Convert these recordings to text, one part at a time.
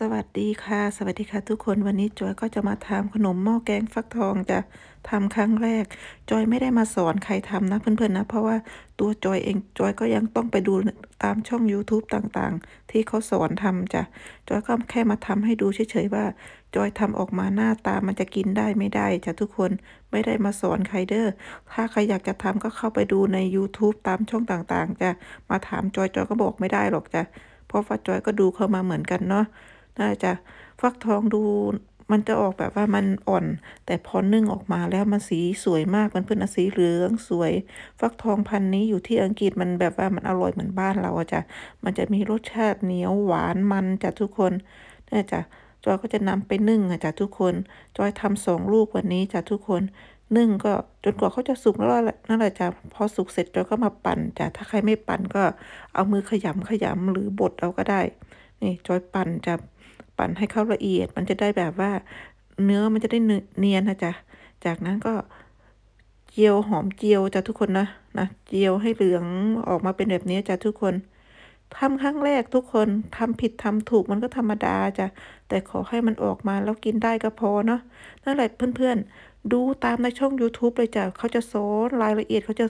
สวัสดีค่ะ สวัสดีค่ะทุกคน วันนี้จอยก็จะมาทำขนมหม้อแกงฟักทองจะทำครั้งแรก จอยไม่ได้มาสอนใครทำนะเพื่อนๆนะ เพราะว่าตัวจอยเอง จอยก็ยังต้องไปดูตามช่อง YouTube ต่างๆ ที่เขาสอนทำจ้ะ จอยก็แค่มาทำให้ดูเฉยๆว่า จอยทำออกมาหน้าตามันจะกินได้ไม่ได้จ้ะทุกคน ไม่ได้มาสอนใครเด้อ ถ้าใครอยากจะทำก็เข้าไปดูใน YouTube ตามช่องต่าง ๆจะมาถามจอย จอยก็บอกไม่ได้หรอกจ้ะ เพราะว่าจอยก็ดูเขามาเหมือนกันเนาะน่าจะฟักทองดูมันจะออกแบบว่ามันอ่อน แต่พอนึ่งออกมาแล้วมันสีสวยมากมันเพ็่อนสีเหลืองสวย ฟักทองพันนี้อยู่ที่อังกฤษมันแบบว่ามันอร่อยเหมือนบ้านเราจ้ะมันจะมีรสชาติเหนียวหวานมันจ้ะทุกคนน่าจะจอยก็จะนำไปนึ่งจ้ะทุกคนจอยทำสองลูกวันนี้จ้ะทุกคนนึ่ง ก็จนกว่าเขาจะสุกแล้วนั่นแหละจ้ะพอสุกเสร็จจอยก็มาปั่นจ้ะถ้าใครไม่ปั่นก็เอามือขยำขยำหรือบดเอาก็ได้นี่จอยปั่นจ้ะปั่นให้เข้าละเอียด มันจะได้แบบว่าเนื้อมันจะได้เนียนนะจ๊ะ จากนั้นก็เจียวหอมเจียวจ้ะทุกคนนะนะ เจียวให้เหลืองออกมาเป็นแบบนี้จ้ะทุกคน ทำครั้งแรกทุกคนทำผิดทำถูกมันก็ธรรมดาจ้ะ แต่ขอให้มันออกมาแล้วกินได้ก็พอเนาะ นั่นแหละเพื่อน ๆ ดูตามในช่อง YouTube เลยจ้ะเขาจะสอนรายละเอียดเขาจะ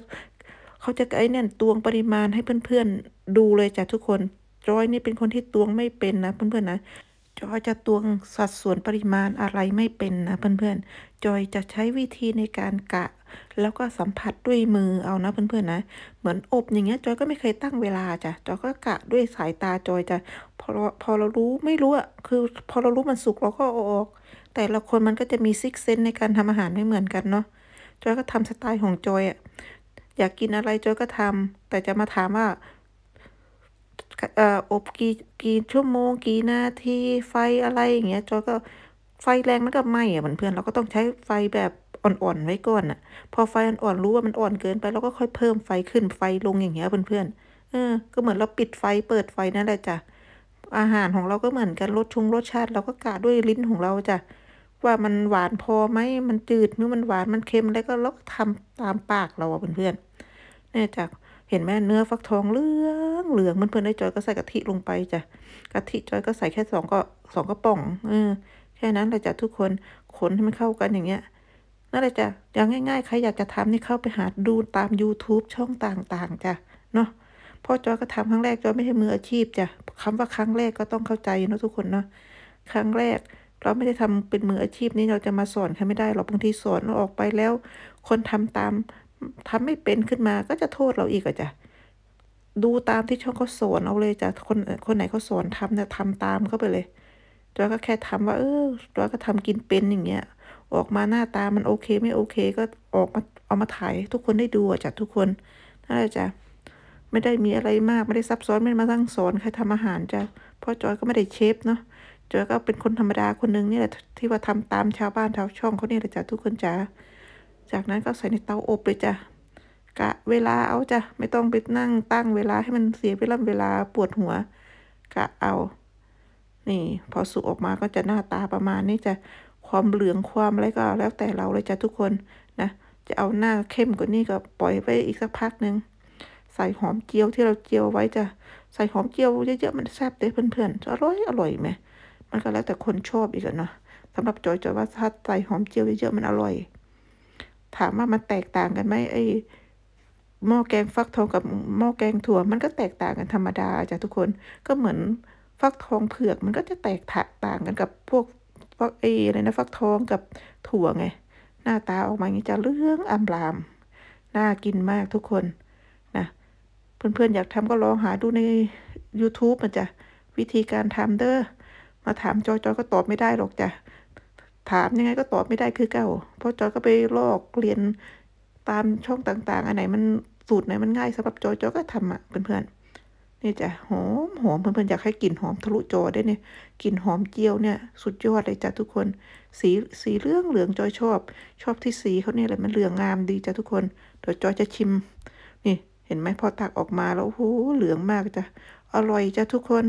เขาจะไอ้นี่ตวงปริมาณให้เพื่อน ๆ ดูเลยจ้ะทุกคนจอยนี่เป็นคนที่ตวงไม่เป็นนะเพื่อนๆนะจอย จะตวงสัดส่วนปริมาณอะไรไม่เป็นนะเพื่อนๆ จอยจะใช้วิธีในการกะ แล้วก็สัมผัสด้วยมือเอานะเพื่อนๆนะ เหมือนอบอย่างเงี้ย จอย ก็ ไม่เคยตั้งเวลาจ้ะจอย ก็กะด้วยสายตาจอยจะพอพอเรารู้ไม่รู้อะคือพอเรารู้มันสุกเราก็ออก แต่ละคนมันก็จะมีซิกเซนในการทำอาหารไม่เหมือนกันเนาะจอยก็ทำสไตล์ของจอยอะอยากกินอะไรจอยก็ทำ แต่จะมาถามว่าอบกี่กี่ชั่วโมงกี่นาทีไฟอะไรอย่างเงี้ยจอยก็ไฟแรงมันก็ไหม้อ่ะเพื่อนเราก็ต้องใช้ไฟแบบอ่อนๆไว้ก่อนอ่ะ พอไฟอ่อนๆรู้ว่ามันอ่อนเกินไปเราก็ค่อยเพิ่มไฟขึ้นไฟลงอย่างเงี้ยเพื่อนๆเออ ก็เหมือนเราปิดไฟเปิดไฟนั่นแหละจ้ะอาหารของเราก็เหมือนกันรสชงรสชาติเราก็กะด้วยลิ้นของเราจ้ะว่ามันหวานพอไหมมันจืดหรือมันหวานมันเค็มอะไรก็เรากททำตามปากเราอ่ะเพื่อนๆเนี่ยจ้ะเห็นไหมเนื้อฟักทองเหลืองเหลืองมันเพื่อนได้จอยก็ใส่กะทิลงไปจ้ะกะทิจอยก็ใส่แค่สองก็สองกระป๋องเออ แค่นั้นแหละจ้ะทุกคนขนให้มันเข้ากันอย่างเงี้ยนั่นแหละจ้ะอย่างง่ายๆ ใครอยากจะทำนี่เข้าไปหาดูตาม YouTube ช่องต่างๆจ้ะเนาะพ่อจอยก็ทำครั้งแรกจอยไม่ใช่มืออาชีพจ้ะคำว่าครั้งแรกก็ต้องเข้าใจนะทุกคนเนาะครั้งแรก เราไม่ได้ทำเป็นมืออาชีพนี่เราจะมาสอนใครไม่ได้หรอกบางทีสอนออกไปแล้ว คนทำตามทำไม่เป็นขึ้นมาก็จะโทษเราอีกอ่ะจ้ะดูตามที่ช่องเขาสอนเอาเลยจ้ะคนคนไหนเขาสอนทำเนี่ยทำตามเข้าไปเลย จอยก็แค่ทำว่า เออจอยก็ทำกินเป็นอย่างเงี้ยออกมาหน้าตามันโอเค ไม่โอเคก็ออกมาเอามา ถ่ายทุกคนได้ดูจ้ะทุกคนนั่นแหละจ้ะไม่ได้มีอะไรมาก ไม่ได้ซับซ้อนไม่มาตั้งสอนใครทำอาหารจ้ะเพราะจอยก็ไม่ได้เชฟเนาะจอยก็เป็นคนธรรมดาคนนึงนี่แหละที่ว่าทำตามชาวบ้านชาวช่องเขาเนี่ยแหละจ้ะทุกคนจ้ะจากนั้นก็ใส่ในเตาอบเลยจ้ะกะเวลาเอาจ้ะ ไม่ต้องไปนั่งตั้งเวลาให้มันเสียไปลาำเวลาปวดหัว กะเอา นี่พอสุกออกมาก็จะหน้าตาประมาณนี้จะความเหลืองความอะไรก็แล้วแต่เราเลยจ้ะทุกคนนะจะเอาหน้าเข้มกว่านี้ก็ปล่อยไปอีกสักพักหนึ่งใส่หอมเจียวที่เราเจียวไว้จ้ะ ใส่หอมเจียว เยอะๆมันแซ่บเด้เพื่อนๆอร่อยอร่อยไหม มันก็แล้วแต่คนชอบอีกเนาะสำหรับจอยจอยว่าถ้าใส่หอมเจียวเยอะๆมันอร่อยถาม ว่ามันแตกต่างกันไหมไอ้หม้อแกงฟักทองกับหม้อแกงถั่ว มันก็แตกต่างกันธรรมดาจ้ะทุกคนก็เหมือนฟักทองเผือกมันก็จะแตกต่างกันกับพวกฟักเออะไรนะฟักทองกับถั่วไง หน้าตาออกมาอย่างี้จะเรื่องอัมรามน่ากินมากทุกคนนะเพื่อน ๆ อยากทำก็ลองหาดูใน YouTube มันจะวิธีการทำเด้อมาถามจอยจอยก็ตอบไม่ได้หรอกจ้ะถามยังไงก็ตอบไม่ได้คือ เก่าเพราะจอยก็ไปลอกเรียนตามช่องต่าง ๆ อันไหนมันสูตรไหนมันง่าย สำหรับจอยจอยก็ทำอ่ะเพื่อนๆนี่จ้ะหอมหอมเพื่อนๆอยากให้กลิ่นหอมทะลุจอได้เนี่ยกลิ่นหอมเจียวเนี่ย สุดยอดเลยจ้ะทุกคน สีสีเรืืองเหลืองจอยชอบ ชอบที่สีเขาเนี่ยแหละมันเหลืองงามดีจ้ะทุกคนเดี๋ยวจอยจะชิม นี่เห็นไหมพอตักออกมาแล้วโอ้โหเหลืองมากจ้ะอร่อยจ้ะทุกคน